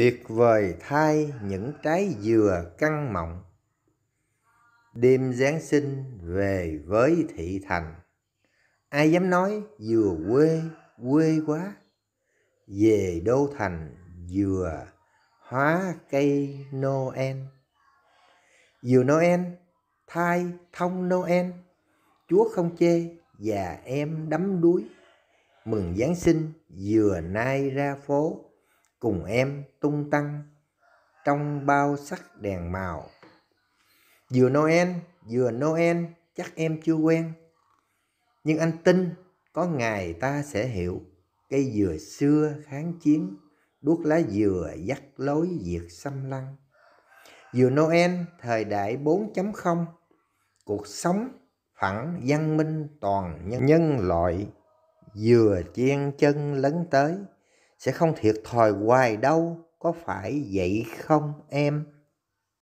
tuyệt vời thay những trái dừa căng mọng đêm giáng sinh về với thị thành ai dám nói dừa quê quê quá về đô thành dừa hóa cây noel dừa noel thai thông noel chúa không chê và em đắm đuối mừng giáng sinh vừa nay ra phố cùng em tung tăng trong bao sắc đèn màu. Vừa Noel, vừa Noel chắc em chưa quen. Nhưng anh tin có ngày ta sẽ hiểu cây dừa xưa kháng chiến, đuốc lá dừa dắt lối diệt xâm lăng. Vừa Noel thời đại 4.0, cuộc sống phẳng văn minh toàn nhân, nhân loại vừa chen chân lấn tới sẽ không thiệt thòi hoài đâu có phải vậy không em